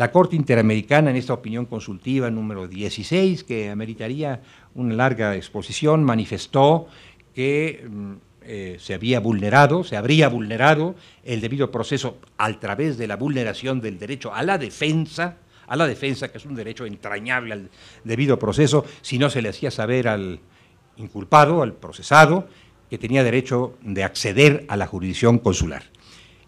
La Corte Interamericana, en esta opinión consultiva número 16, que ameritaría una larga exposición, manifestó que mm, eh, se había vulnerado, se habría vulnerado el debido proceso a través de la vulneración del derecho a la defensa, a la defensa, que es un derecho entrañable al debido proceso, si no se le hacía saber al inculpado, al procesado, que tenía derecho de acceder a la jurisdicción consular.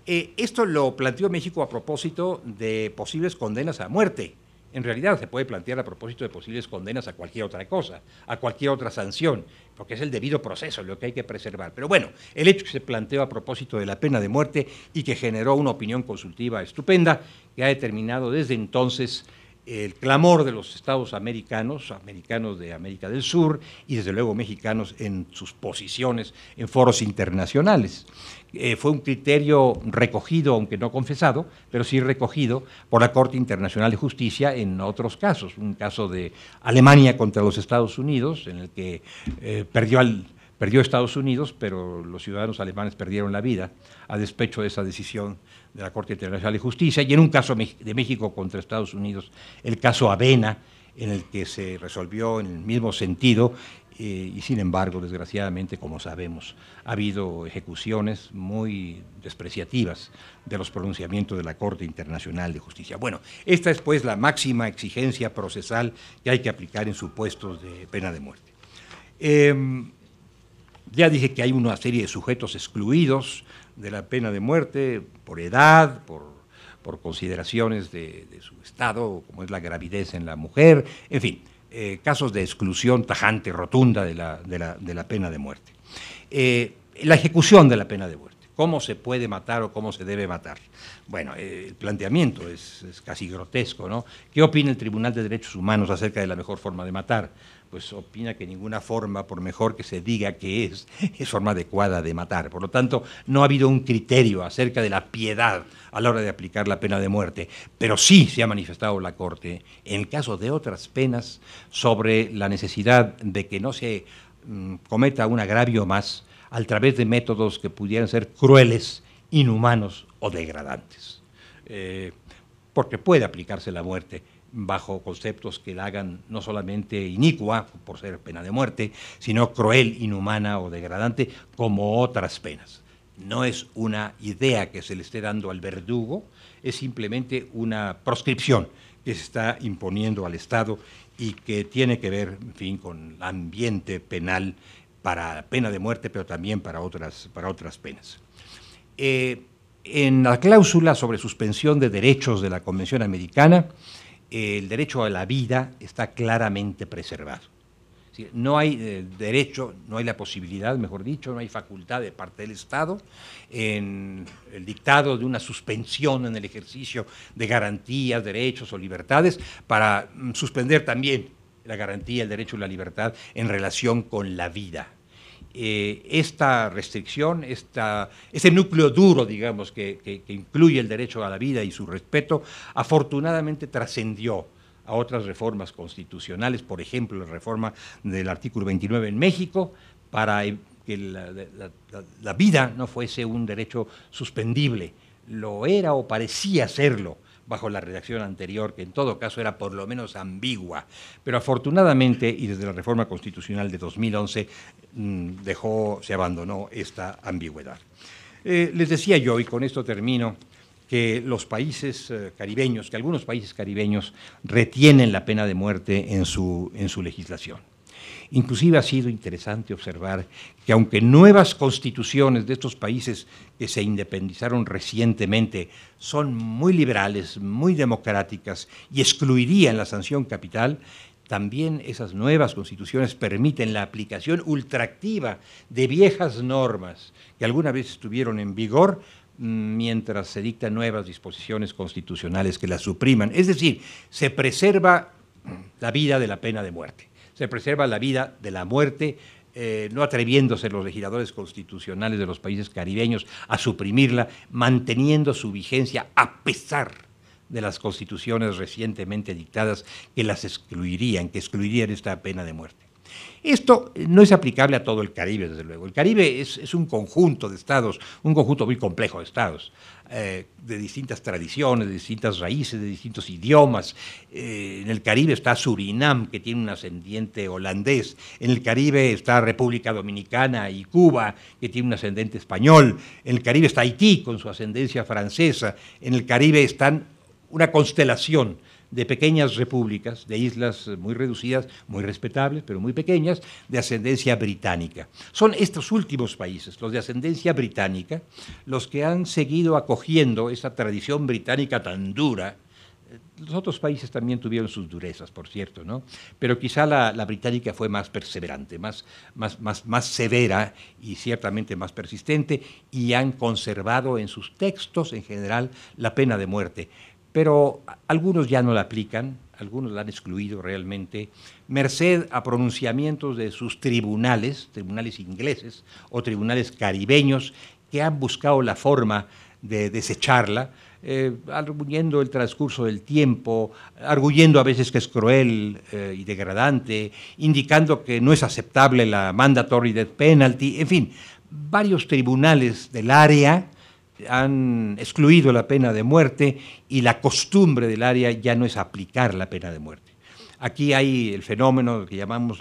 Eh, esto lo planteó México a propósito de posibles condenas a muerte. En realidad se puede plantear a propósito de posibles condenas a cualquier otra cosa, a cualquier otra sanción, porque es el debido proceso lo que hay que preservar. Pero bueno, el hecho que se planteó a propósito de la pena de muerte y que generó una opinión consultiva estupenda que ha determinado desde entonces el clamor de los estados americanos, americanos de América del Sur y desde luego mexicanos en sus posiciones en foros internacionales. Eh, fue un criterio recogido, aunque no confesado, pero sí recogido por la Corte Internacional de Justicia en otros casos. Un caso de Alemania contra los Estados Unidos, en el que eh, perdió al, Perdió Estados Unidos, pero los ciudadanos alemanes perdieron la vida a despecho de esa decisión de la Corte Internacional de Justicia. Y en un caso de México contra Estados Unidos, el caso Avena, en el que se resolvió en el mismo sentido eh, y sin embargo, desgraciadamente, como sabemos, ha habido ejecuciones muy despreciativas de los pronunciamientos de la Corte Internacional de Justicia. Bueno, esta es pues la máxima exigencia procesal que hay que aplicar en supuestos de pena de muerte. Em, ya dije que hay una serie de sujetos excluidos de la pena de muerte por edad, por, consideraciones de, su estado, como es la gravidez en la mujer, en fin, eh, casos de exclusión tajante, rotunda de la, pena de muerte. Eh, la ejecución de la pena de muerte cómo se puede matar o cómo se debe matar. Bueno, eh, el planteamiento es, es, casi grotesco, ¿no? ¿Qué opina el Tribunal de Derechos Humanos acerca de la mejor forma de matar? Pues opina que ninguna forma, por mejor que se diga que es, es forma adecuada de matar. Por lo tanto, no ha habido un criterio acerca de la piedad a la hora de aplicar la pena de muerte. Pero sí se ha manifestado la Corte, en el caso de otras penas, sobre la necesidad de que no se mm, cometa un agravio más a través de métodos que pudieran ser crueles, inhumanos o degradantes. Eh, porque puede aplicarse la muerte bajo conceptos que la hagan no solamente inicua, por ser pena de muerte, sino cruel, inhumana o degradante, como otras penas. No es una idea que se le esté dando al verdugo, es simplemente una proscripción que se está imponiendo al Estado y que tiene que ver, en fin, con el ambiente penal para pena de muerte, pero también para otras, para otras penas. Eh, en la cláusula sobre suspensión de derechos de la Convención Americana, el derecho a la vida está claramente preservado. no hay eh, derecho, no hay la posibilidad, mejor dicho, no hay facultad de parte del Estado en el dictado de una suspensión en el ejercicio de garantías, derechos o libertades para mm, suspender también la garantía, el derecho y la libertad en relación con la vida. Eh, esta restricción, esta, ese núcleo duro, digamos, que, incluye el derecho a la vida y su respeto, afortunadamente trascendió a otras reformas constitucionales, por ejemplo, la reforma del artículo 29 en México, para em, que la vida no fuese un derecho suspendible. Lo era o parecía serlo bajo la redacción anterior, que en todo caso era por lo menos ambigua. Pero afortunadamente, y desde la reforma constitucional de 2011, mm, dejó, se abandonó esta ambigüedad. Eh, les decía yo, y con esto termino, que los países eh, caribeños, que algunos países caribeños retienen la pena de muerte en su, en su legislación. Inclusive ha sido interesante observar que aunque nuevas constituciones de estos países que se independizaron recientemente son muy liberales, muy democráticas y excluirían la sanción capital, también esas nuevas constituciones permiten la aplicación ultraactiva de viejas normas que alguna vez estuvieron en vigor mm, mientras se dictan nuevas disposiciones constitucionales que las supriman. Es decir, se preserva la vida de la pena de muerte se preserva la vida de la muerte, eh, no atreviéndose los legisladores constitucionales de los países caribeños a suprimirla, manteniendo su vigencia a pesar de las constituciones recientemente dictadas que las excluirían, que excluirían esta pena de muerte. Esto no es aplicable a todo el Caribe, desde luego. El Caribe es, un conjunto de estados, un conjunto muy complejo de estados, eh, de distintas tradiciones, de distintas raíces, de distintos idiomas. Eh, en el Caribe está Surinam, que tiene un ascendiente holandés. En el Caribe está República Dominicana y Cuba, que tiene un ascendente español. En el Caribe está Haití, con su ascendencia francesa. En el Caribe están una constelación de pequeñas repúblicas, de islas eh, muy reducidas, muy respetables, pero muy pequeñas, de ascendencia británica. Son estos últimos países, los de ascendencia británica, los que han seguido acogiendo esa tradición británica tan dura, eh, los otros países también tuvieron sus durezas, por cierto, ¿no? Pero quizá la, británica fue más perseverante, más, más, más, más, severa y ciertamente más persistente, y han conservado en sus textos en general la pena de muerte pero algunos ya no la aplican, algunos la han excluido realmente, merced a pronunciamientos de sus tribunales, tribunales ingleses o tribunales caribeños, que han buscado la forma de desecharla, eh, arguyendo el transcurso del tiempo, arguyendo a veces que es cruel eh, y degradante, indicando que no es aceptable la mandatory death penalty, en fin, varios tribunales del área han excluido la pena de muerte y la costumbre del área ya no es aplicar la pena de muerte. Aquí hay el fenómeno que llamamos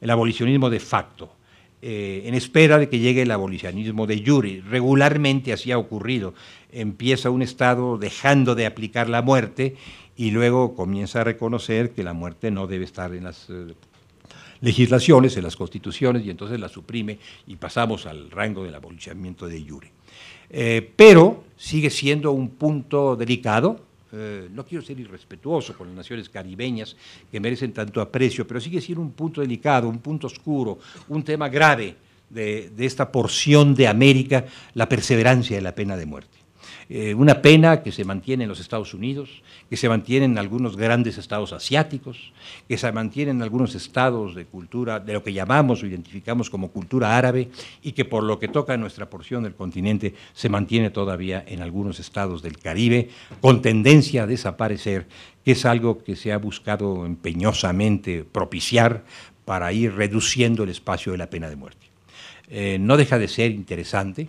el abolicionismo de facto, eh, en espera de que llegue el abolicionismo de Yuri. Regularmente así ha ocurrido. Empieza un Estado dejando de aplicar la muerte y luego comienza a reconocer que la muerte no debe estar en las eh, legislaciones, en las constituciones, y entonces la suprime y pasamos al rango del abolicionamiento de Yuri. Eh, pero sigue siendo un punto delicado. Eh, no quiero ser irrespetuoso con las naciones caribeñas que merecen tanto aprecio, pero sigue siendo un punto delicado, un punto oscuro, un tema grave de esta porción de América, la perseverancia de la pena de muerte. Eh, una pena que se mantiene en los Estados Unidos, que se mantiene en algunos grandes estados asiáticos, que se mantiene en algunos estados de cultura, de lo que llamamos o identificamos como cultura árabe, y que por lo que toca a nuestra porción del continente se mantiene todavía en algunos estados del Caribe, con tendencia a desaparecer, que es algo que se ha buscado empeñosamente propiciar para ir reduciendo el espacio de la pena de muerte. Eh, no deja de ser interesante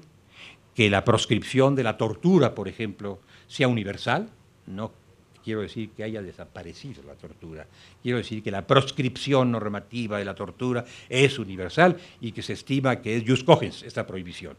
que la proscripción de la tortura, por ejemplo, sea universal. No quiero decir que haya desaparecido la tortura. Quiero decir que la proscripción normativa de la tortura es universal y que se estima que es jus cogens esta prohibición,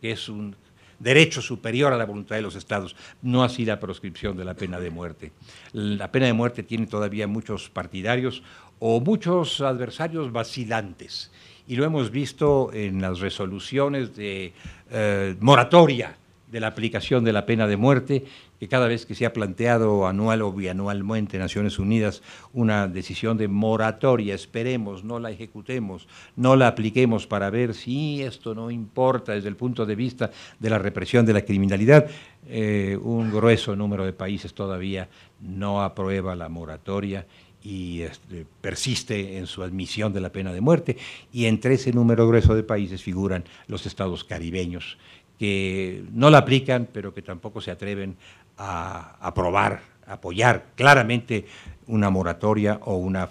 que es un derecho superior a la voluntad de los estados, no así la proscripción de la pena de muerte. La pena de muerte tiene todavía muchos partidarios o muchos adversarios vacilantes y lo hemos visto en las resoluciones de eh, moratoria de la aplicación de la pena de muerte, que cada vez que se ha planteado anual o bianualmente en Naciones Unidas una decisión de moratoria, esperemos, no la ejecutemos, no la apliquemos para ver si esto no importa desde el punto de vista de la represión de la criminalidad, eh, un grueso número de países todavía no aprueba la moratoria y este, persiste en su admisión de la pena de muerte. Y entre ese número grueso de países figuran los estados caribeños, que no la aplican, pero que tampoco se atreven a aprobar, apoyar claramente una moratoria o una